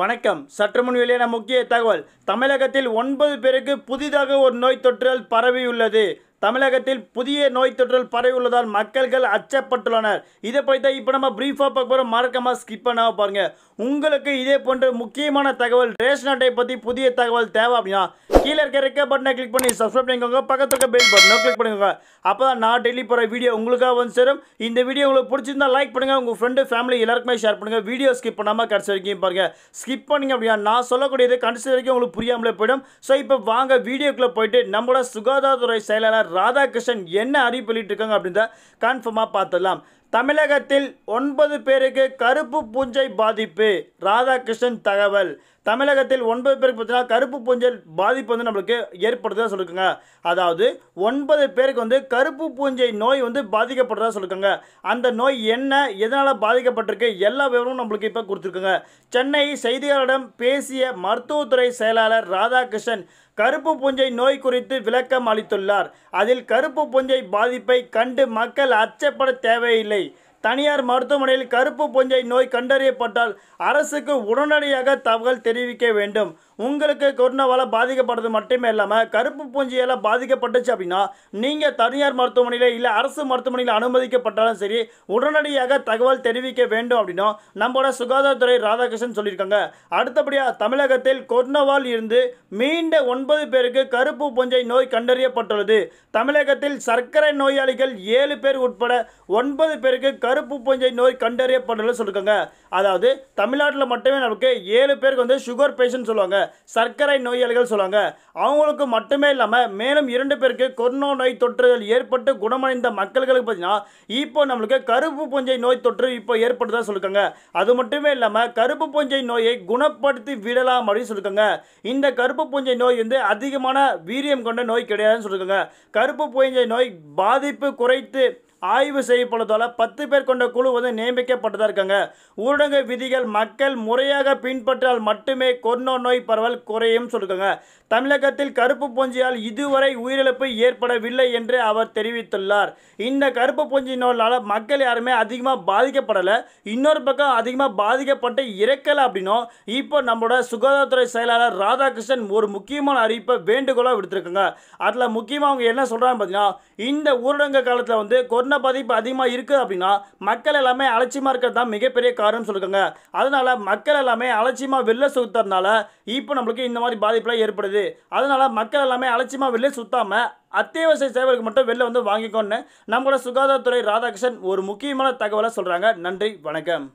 வணக்கம் சற்று முன் வெளியான முக்கிய தகவல் தமிழகத்தில் ஒன்பது பேருக்கு புதிதாக ஒரு நோய் பரவி பரவியுள்ளது தமிழகத்தில் புதிய நோய் பரவி பரவியுள்ளதால் மக்கள்கள் அச்சப்பட்டுள்ளனர் இதை பற்றி இப்போ நம்ம ப்ரீஃபாக பார்க்க போகிறோம் மறக்காமல் ஸ்கிப் பண்ணாமல் பாருங்கள் உங்களுக்கு இதே போன்ற முக்கியமான தகவல் ரேஷன் அட்டை பற்றி புதிய தகவல் தேவை அப்படின்னா கீழே இருக்க ரெக்க பட்டனை கிளிக் பண்ணி சப்ஸ்கிரைப் பண்ணிக்கோங்க பக்கத்து இருக்க பெல் பட்டனை கிளிக் பண்ணிக்கோங்க அப்போ தான் நான் டெய்லி போகிற வீடியோ உங்களுக்காக வந்து சேரும் இந்த வீடியோ உங்களுக்கு பிடிச்சிருந்தா லைக் பண்ணுங்கள் உங்கள் ஃப்ரெண்டு ஃபேமிலி எல்லாருக்குமே ஷேர் பண்ணுங்கள் வீடியோ ஸ்கிப் பண்ணாமல் கடைசி வரைக்கும் பாருங்கள் ஸ்கிப் பண்ணிங்க அப்படின்னா நான் சொல்லக்கூடியது கடைசி வரைக்கும் உங்களுக்கு புரியாமலே போயிடும் ஸோ இப்போ வாங்க வீடியோக்குள்ளே போயிட்டு நம்மளோட சுகாதாரத்துறை செயலாளர் ராதாகிருஷ்ணன் என்ன அறிவிப்பு வெளியிட்டிருக்காங்க அப்படின்றத கன்ஃபார்மாக பார்த்துடலாம் தமிழகத்தில் ஒன்பது பேருக்கு கருப்பு பூஞ்சை பாதிப்பு ராதாகிருஷ்ணன் தகவல் தமிழகத்தில் ஒன்பது பேருக்கு பார்த்தீங்கன்னா கருப்பு பூஞ்சை பாதிப்பு வந்து நம்மளுக்கு ஏற்படுறதா சொல்லிக்கோங்க அதாவது ஒன்பது பேருக்கு வந்து கருப்பு பூஞ்சை நோய் வந்து பாதிக்கப்படுறதா சொல்லிக்கோங்க அந்த நோய் என்ன எதனால் பாதிக்கப்பட்டிருக்கு எல்லா விவரமும் நம்மளுக்கு இப்போ கொடுத்துருக்குங்க சென்னை செய்தியாளரிடம் பேசிய மருத்துவத்துறை செயலாளர் ராதாகிருஷ்ணன் கருப்பு புஞ்சை நோய் குறித்து விளக்கம் அளித்துள்ளார் அதில் கருப்பு புஞ்சை பாதிப்பை கண்டு மக்கள் அச்சப்பட தேவையில்லை தனியார் மருத்துவமனையில் கருப்பு பொஞ்சை நோய் கண்டறியப்பட்டால் அரசுக்கு உடனடியாக தகவல் தெரிவிக்க வேண்டும் உங்களுக்கு கொரோனாவால் பாதிக்கப்படுறது மட்டுமே இல்லாமல் கருப்பு பூஞ்சியால் பாதிக்கப்பட்டுச்சு அப்படின்னா நீங்கள் தனியார் மருத்துவமனையில் இல்லை அரசு மருத்துவமனையில் அனுமதிக்கப்பட்டாலும் சரி உடனடியாக தகவல் தெரிவிக்க வேண்டும் அப்படின்னா நம்மளோட சுகாதாரத்துறை ராதாகிருஷ்ணன் சொல்லியிருக்காங்க அடுத்தபடியாக தமிழகத்தில் கொரோனாவால் இருந்து மீண்ட ஒன்பது பேருக்கு கருப்பு பூஞ்சை நோய் கண்டறியப்பட்டுள்ளது தமிழகத்தில் சர்க்கரை நோயாளிகள் ஏழு பேர் உட்பட ஒன்பது பேருக்கு கருப்பு பூஞ்சை நோய் கண்டறியப்படலன்னு சொல்லியிருக்காங்க அதாவது தமிழ்நாட்டில் மட்டுமே நமக்கு ஏழு பேருக்கு வந்து சுகர் பேஷண்ட் சொல்லுவாங்க சர்க்கரை நோயாளிகள் சொல்லுவாங்க அவங்களுக்கு மட்டுமே இல்லாமல் மேலும் இரண்டு பேருக்கு கொரோனா நோய் தொற்றுகள் ஏற்பட்டு குணமடைந்த மக்கள்களுக்கு பார்த்தீங்கன்னா இப்போ நம்மளுக்கு கருப்பு பூஞ்சை நோய் தொற்று இப்போ ஏற்படுதா சொல்லிருக்காங்க அது மட்டுமே இல்லாமல் கருப்பு பூஞ்சை நோயை குணப்படுத்தி விடலாம் அப்படின்னு சொல்லியிருக்காங்க இந்த கருப்பு பூஞ்சை நோய் வந்து அதிகமான வீரியம் கொண்ட நோய் கிடையாதுன்னு சொல்லியிருக்காங்க கருப்பு பூஞ்சை நோய் பாதிப்பு குறைத்து ஆய்வு செய்யப்படுவதால் பத்து பேர் கொண்ட குழு வந்து நியமிக்கப்பட்டதாக இருக்காங்க ஊரடங்கு விதிகள் மக்கள் முறையாக பின்பற்றால் மட்டுமே கொரோனா நோய் பரவல் குறையும் சொல்லிருக்காங்க தமிழகத்தில் கருப்பு பூஞ்சியால் இதுவரை உயிரிழப்பு ஏற்படவில்லை என்று அவர் தெரிவித்துள்ளார் இந்த கருப்பு பூஞ்சி நோயால் மக்கள் யாருமே அதிகமாக பாதிக்கப்படலை இன்னொரு பக்கம் அதிகமாக பாதிக்கப்பட்டு இறக்கலை அப்படின்னும் இப்போ நம்மளோட சுகாதாரத்துறை செயலாளர் ராதாகிருஷ்ணன் ஒரு முக்கியமான அறிவிப்பை வேண்டுகோளாக விடுத்திருக்காங்க அதில் முக்கியமாக அவங்க என்ன சொல்கிறாங்க பார்த்தீங்கன்னா இந்த ஊரடங்கு காலத்தில் வந்து கொரோனா என்ன பாதிப்பு அதிகமாக இருக்குது அப்படின்னா மக்கள் எல்லாமே அலட்சியமாக இருக்கிறது தான் மிகப்பெரிய காரணம் சொல்லுங்க அதனால் மக்கள் எல்லாமே அலட்சியமாக வெளில சுற்றுறதுனால இப்போ நம்மளுக்கு இந்த மாதிரி பாதிப்புலாம் ஏற்படுது அதனால் மக்கள் எல்லாமே அலட்சியமாக வெளில சுற்றாமல் அத்தியாவசிய சேவைகளுக்கு மட்டும் வெளில வந்து வாங்கிக்கோன்னு நம்மளோட சுகாதாரத்துறை ராதாகிருஷ்ணன் ஒரு முக்கியமான தகவலை சொல்கிறாங்க நன்றி வணக்கம்